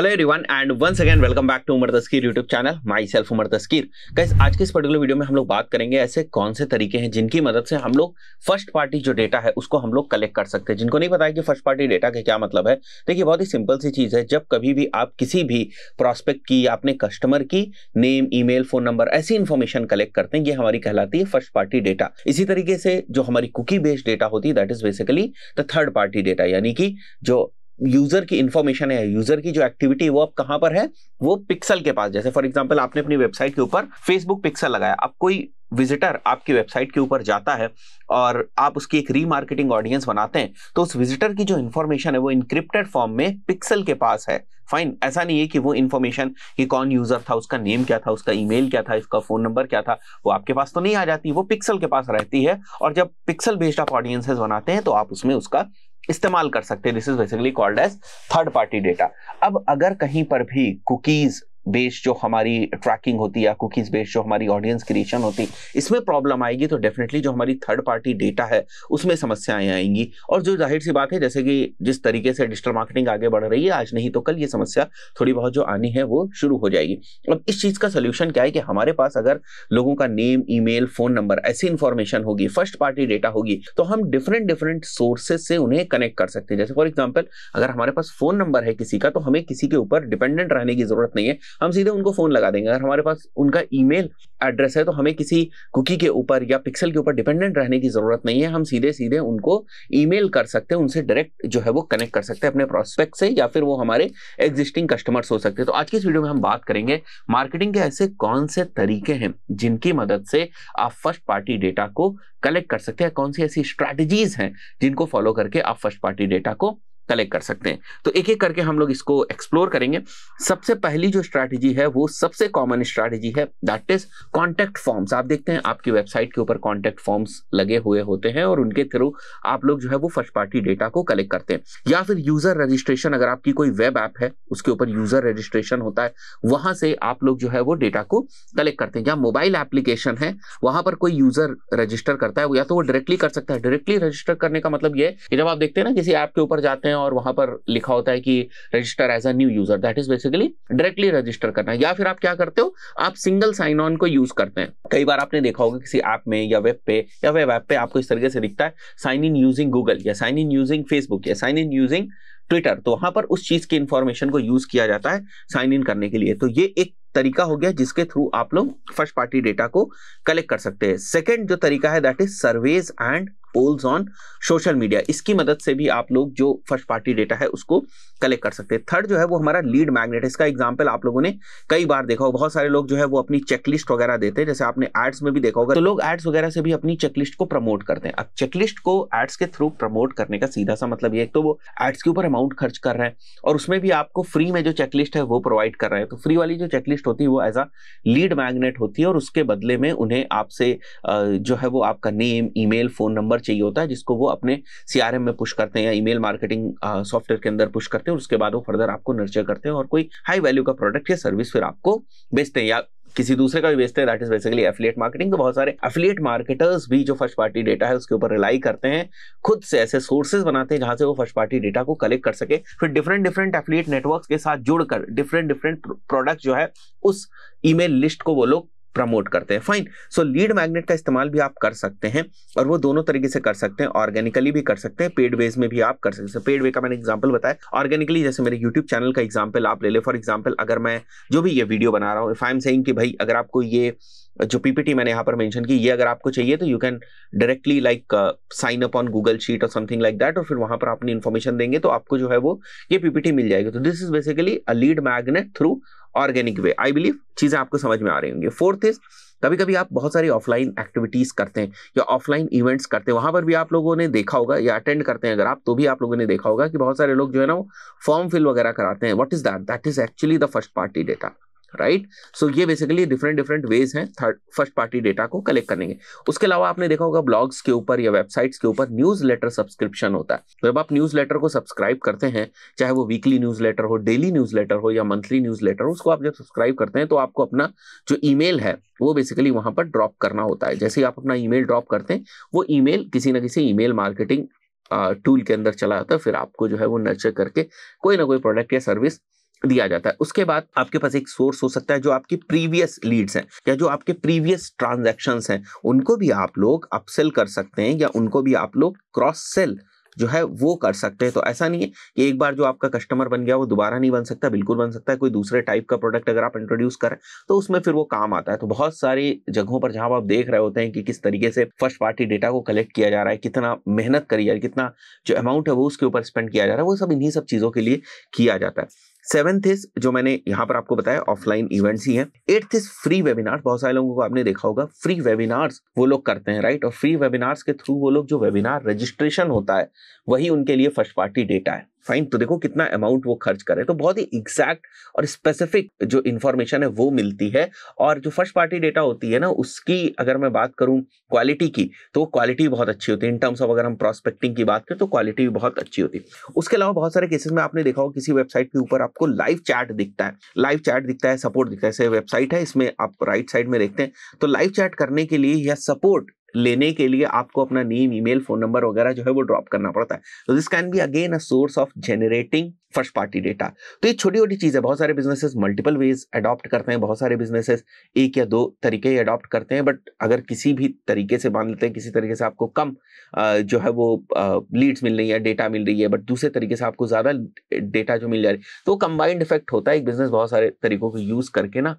hello everyone and once again welcome back to Umar Taskeer YouTube channel myself Umar Taskeer कैसे आज के इस पर्टिकुलर वीडियो में हम लोग बात करेंगे ऐसे कौन से तरीके हैं जिनकी मदद से हम लोग फर्स्ट पार्टी जो डेटा है उसको हम लोग कलेक्ट कर सकते हैं जिनको नहीं पता है कि फर्स्ट पार्टी डेटा का क्या मतलब है देखिए बहुत ही सिंपल सी चीज़ है जब कभी भी आप किसी भी प्रॉस्पेक्ट की या अपने कस्टमर की नेम ई फोन नंबर ऐसी इन्फॉर्मेशन कलेक्ट करते हैं ये हमारी कहलाती है फर्स्ट पार्टी डेटा इसी तरीके से जो हमारी कुकी बेस्ड डेटा होती है that is basically the third party data यानी कि जो यूजर की इंफॉर्मेशन है यूजर की जो एक्टिविटी वो अब कहां पर है वो पिक्सल के पास जैसे फॉर एग्जाम्पल आपने अपनी वेबसाइट के ऊपर फेसबुक पिक्सल लगाया अब कोई विजिटर आपकी वेबसाइट के ऊपर जाता है और आप उसकी एक रीमार्केटिंग ऑडियंस बनाते हैं तो उस विजिटर की जो इन्फॉर्मेशन है वो इनक्रिप्टेड फॉर्म में पिक्सल के पास है फाइन ऐसा नहीं है कि वो इन्फॉर्मेशन कि कौन यूजर था उसका नेम क्या था उसका ईमेल क्या था इसका फोन नंबर क्या था वो आपके पास तो नहीं आ जाती वो पिक्सल के पास रहती है और जब पिक्सल बेस्ड आप ऑडियंसेस बनाते हैं तो आप उसमें उसका इस्तेमाल कर सकते हैं this is basically called as third party data अब अगर कहीं पर भी कुकीज बेस जो हमारी ट्रैकिंग होती है या कुकीज बेस जो हमारी ऑडियंस क्रिएशन होती इसमें प्रॉब्लम आएगी तो डेफिनेटली जो हमारी थर्ड पार्टी डेटा है उसमें समस्याएं आएंगी और जो जाहिर सी बात है जैसे कि जिस तरीके से डिजिटल मार्केटिंग आगे बढ़ रही है आज नहीं तो कल ये समस्या थोड़ी बहुत जो आनी है वो शुरू हो जाएगी अब इस चीज़ का सोल्यूशन क्या है कि हमारे पास अगर लोगों का नेम ई फ़ोन नंबर ऐसी इंफॉर्मेशन होगी फर्स्ट पार्टी डेटा होगी तो हम डिफरेंट डिफरेंट सोर्सेज से उन्हें कनेक्ट कर सकते हैं जैसे फॉर एग्जाम्पल अगर हमारे पास फ़ोन नंबर है किसी का तो हमें किसी के ऊपर डिपेंडेंट रहने की ज़रूरत नहीं है हम सीधे उनको फ़ोन लगा देंगे अगर हमारे पास उनका ईमेल एड्रेस है तो हमें किसी कुकी के ऊपर या पिक्सल के ऊपर डिपेंडेंट रहने की ज़रूरत नहीं है हम सीधे सीधे उनको ईमेल कर सकते हैं उनसे डायरेक्ट जो है वो कनेक्ट कर सकते हैं अपने प्रोस्पेक्ट से या फिर वो हमारे एग्जिस्टिंग कस्टमर्स हो सकते हैं तो आज की इस वीडियो में हम बात करेंगे मार्केटिंग के ऐसे कौन से तरीके हैं जिनकी मदद से आप फर्स्ट पार्टी डेटा को कलेक्ट कर सकते हैं कौन सी ऐसी स्ट्रैटेजीज हैं जिनको फॉलो करके आप फर्स्ट पार्टी डेटा को कलेक्ट कर सकते हैं तो एक एक करके हम लोग इसको एक्सप्लोर करेंगे सबसे पहली जो स्ट्रैटेजी है वो सबसे कॉमन स्ट्रैटेजी है दैट इज कॉन्टैक्ट फॉर्म्स आप देखते हैं आपकी वेबसाइट के ऊपर कॉन्टैक्ट फॉर्म्स लगे हुए होते हैं और उनके थ्रू आप लोग जो है वो फर्स्ट पार्टी डेटा को कलेक्ट करते हैं या फिर यूजर रजिस्ट्रेशन अगर आपकी कोई वेब ऐप है उसके ऊपर यूजर रजिस्ट्रेशन होता है वहां से आप लोग जो है वो डेटा को कलेक्ट करते हैं या मोबाइल एप्लीकेशन है वहां पर कोई यूजर रजिस्टर करता है या तो वो डायरेक्टली कर सकता है डायरेक्टली रजिस्टर करने का मतलब यह है कि जब आप देखते हैं ना किसी ऐप के ऊपर जाते हैं हैं और वहां पर लिखा होता है कि register as a new user that is basically directly register करना है या फिर आप क्या करते हो आप सिंगल साइन ऑन को यूज करते हैं कई बार आपने देखा होगा किसी ऐप में या वेब पे या वेब ऐप पे आपको इस तरीके से दिखता है साइन इन यूजिंग गूगल या साइन इन यूजिंग फेसबुक या साइन इन यूजिंग ट्विटर तो वहां पर उस चीज की इंफॉर्मेशन को यूज किया जाता है साइन इन करने के लिए तो ये एक तरीका हो गया जिसके थ्रू आप लोग फर्स्ट पार्टी डेटा को कलेक्ट कर सकते हैं सेकेंड जो तरीका है that is surveys and polls on social media इसकी मदद से भी आप लोग जो फर्स्ट पार्टी डेटा है उसको कलेक्ट कर सकते हैं थर्ड जो है वो हमारा लीड मैग्नेट इसका एग्जाम्पल आप लोगों ने कई बार देखा हो बहुत सारे लोग जो है वो अपनी चेकलिस्ट वगैरह देते हैं जैसे आपने एड्स में भी देखा होगा तो लोग एड्स वगैरह से भी अपनी चेकलिस्ट को प्रमोट करते हैं अब चेकलिस्ट को एड्स के थ्रू प्रमोट करने का सीधा सा मतलब ये तो वो एड्स के ऊपर अमाउंट खर्च कर रहे हैं और उसमें भी आपको फ्री में जो चेकलिस्ट है वो प्रोवाइड कर रहे हैं तो फ्री वाली जो चेकलिस्ट होती है वो एज अ लीड मैग्नेट होती है और उसके बदले में उन्हें आपसे जो है वो आपका name e phone number number चाहिए होता है जिसको वो अपने सीआरएम में पुश करते हैं या ईमेल मार्केटिंग सॉफ्टवेयर के अंदर पुश करते हैं उसके बाद वो फर्दर आपको नर्चर करते हैं और कोई हाई वैल्यू का प्रोडक्ट या सर्विस फिर आपको बेचते हैं या किसी दूसरे का भी बेचते हैं that is basically affiliate marketing तो बहुत सारे एफिलिएट मार्केटर्स भी जो फर्स्ट पार्टी डेटा है उसके ऊपर रिलाई करते हैं खुद से ऐसे सोर्सेज बनाते हैं जहां से वो फर्स्ट पार्टी डेटा को कलेक्ट कर सके फिर डिफरेंट डिफरेंट एफिलिएट नेटवर्क के साथ जुड़कर डिफरेंट डिफरेंट प्रोडक्ट जो है उस ईमेल लिस्ट को वो लोग प्रमोट करते हैं फाइन सो लीड मैग्नेट का इस्तेमाल भी आप कर सकते हैं और वो दोनों तरीके से कर सकते हैं ऑर्गेनिकली भी कर सकते हैं पेड वेज में भी आप कर सकते हैं पेड वे का मैंने एग्जाम्पल बताया ऑर्गेनिकली जैसे मेरे यूट्यूब चैनल का एग्जाम्पल आप ले ले फॉर एग्जाम्पल अगर मैं जो भी ये वीडियो बना रहा हूँ इफ आई एम सेंग कि भाई अगर आपको ये जो पीपीटी मैंने यहाँ पर मेंशन की ये अगर आपको चाहिए तो you can directly like sign up on Google sheet और समथिंग लाइक दैट और फिर वहां पर आप अपनी इन्फॉर्मेशन देंगे तो आपको जो है वो ये पीपीटी मिल जाएगी तो this is basically a lead magnet through organic way I believe चीज़ें आपको समझ में आ रही होंगी फोर्थ इज कभी कभी आप बहुत सारी ऑफलाइन एक्टिविटीज़ करते हैं या ऑफलाइन इवेंट्स करते हैं वहां पर भी आप लोगों ने देखा होगा या अटेंड करते हैं अगर आप तो भी आप लोगों ने देखा होगा कि बहुत सारे लोग जो है ना वो फॉर्म फिल वगैरह कराते हैं what is that that is actually the first party data right so ये बेसिकली डिफरेंट डिफरेंट वेज हैं थर्ड फर्स्ट पार्टी डेटा को कलेक्ट करने के उसके अलावा आपने देखा होगा ब्लॉग्स के ऊपर या वेबसाइट्स के ऊपर न्यूज लेटर सब्सक्रिप्शन होता है तो जब आप न्यूज लेटर को सब्सक्राइब करते हैं चाहे वो वीकली न्यूज लेटर हो डेली न्यूज लेटर हो या मंथली न्यूज लेटर हो उसको आप जब सब्सक्राइब करते हैं तो आपको अपना जो ई है वो बेसिकली वहां पर ड्रॉप करना होता है जैसे ही आप अपना ई ड्रॉप करते हैं वो ई किसी ना किसी ई मार्केटिंग टूल के अंदर चला जाता है फिर आपको जो है वो नर्चर करके कोई ना कोई प्रोडक्ट या सर्विस दिया जाता है उसके बाद आपके पास एक सोर्स हो सकता है जो आपकी प्रीवियस लीड्स हैं या जो आपके प्रीवियस ट्रांजेक्शन हैं उनको भी आप लोग अपसेल कर सकते हैं या उनको भी आप लोग क्रॉस सेल जो है वो कर सकते हैं तो ऐसा नहीं है कि एक बार जो आपका कस्टमर बन गया वो दोबारा नहीं बन सकता बिल्कुल बन सकता है कोई दूसरे टाइप का प्रोडक्ट अगर आप इंट्रोड्यूस करें तो उसमें फिर वो काम आता है तो बहुत सारी जगहों पर जहां आप देख रहे होते हैं कि किस तरीके से फर्स्ट पार्टी डेटा को कलेक्ट किया जा रहा है कितना मेहनत करी जा रही है कितना जो अमाउंट है वो उसके ऊपर स्पेंड किया जा रहा है वो सब इन्हीं सब चीज़ों के लिए किया जाता है सेवेंथ इज जो मैंने यहाँ पर आपको बताया ऑफलाइन इवेंट्स ही हैं एट्थ इज फ्री वेबिनार बहुत सारे लोगों को आपने देखा होगा फ्री वेबिनार्स वो लोग करते हैं राइट और फ्री वेबिनार्स के थ्रू वो लोग जो वेबिनार रजिस्ट्रेशन होता है वही उनके लिए फर्स्ट पार्टी डेटा है फाइन तो देखो कितना अमाउंट वो खर्च करे तो बहुत ही एग्जैक्ट और स्पेसिफिक जो इन्फॉर्मेशन है वो मिलती है और जो फर्स्ट पार्टी डेटा होती है ना उसकी अगर मैं बात करूं क्वालिटी की तो क्वालिटी बहुत अच्छी होती है इन टर्म्स ऑफ अगर हम प्रोस्पेक्टिंग की बात करें तो क्वालिटी भी बहुत अच्छी होती है उसके अलावा बहुत सारे केसेस में आपने देखा हो किसी वेबसाइट के ऊपर आपको लाइव चैट दिखता है लाइव चैट दिखता है सपोर्ट दिखता है वेबसाइट है इसमें आप राइट साइड में देखते हैं तो लाइव चैट करने के लिए या सपोर्ट लेने के लिए आपको अपना नेम ईमेल फोन नंबर वगैरह जो है वो ड्रॉप करना पड़ता है तो this can be again a source of generating first party data तो ये छोटी छोटी चीज़ है बहुत सारे बिजनेसेस मल्टीपल वेज अडॉप्ट करते हैं बहुत सारे बिजनेसेस एक या दो तरीके ही अडॉप्ट करते हैं बट अगर किसी भी तरीके से मान लेते हैं किसी तरीके से आपको कम जो है वो लीड्स मिल रही है डेटा मिल रही है बट दूसरे तरीके से आपको ज़्यादा डेटा जो मिल जा रही है तो कंबाइंड इफेक्ट होता है एक बिजनेस बहुत सारे तरीकों को यूज़ करके ना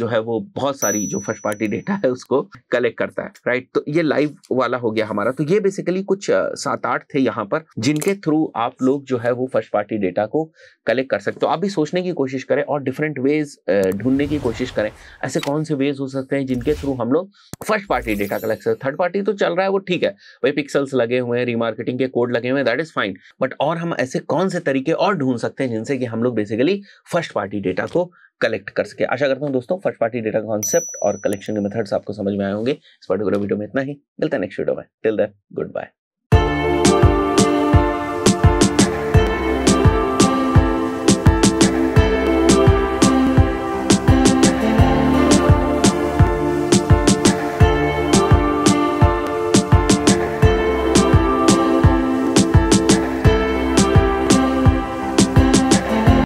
जो है वो बहुत सारी जो फर्स्ट पार्टी डेटा है उसको कलेक्ट करता है राइट तो ये लाइव वाला हो गया हमारा तो ये बेसिकली कुछ सात आठ थे यहाँ पर जिनके थ्रू आप लोग जो है वो फर्स्ट पार्टी डेटा डेटा को कलेक्ट कर सकते हो आप भी सोचने की कोशिश करें और डिफरेंट वेज ढूंढने की कोशिश करें ऐसे कौन से वेज हो सकते हैं जिनके थ्रू हम लोग फर्स्ट पार्टी डेटा कलेक्ट कर थर्ड पार्टी तो चल रहा है वो ठीक है भाई पिक्सल्स लगे हुए हैं रीमार्केटिंग के कोड लगे हुए हैं दैट इज फाइन बट और हम ऐसे कौन से तरीके और ढूंढ सकते हैं जिनसे कि हम लोग बेसिकली फर्स्ट पार्टी डेटा को कलेक्ट कर सके आशा करता हूँ दोस्तों फर्स्ट पार्टी डेटा कॉन्सेप्ट और कलेक्शन के मेथड्स आपको समझ में आए होंगे इस पर्टिकुलर वीडियो में इतना ही मिलता है नेक्स्ट वीडियो में टिल दैट गुड बाय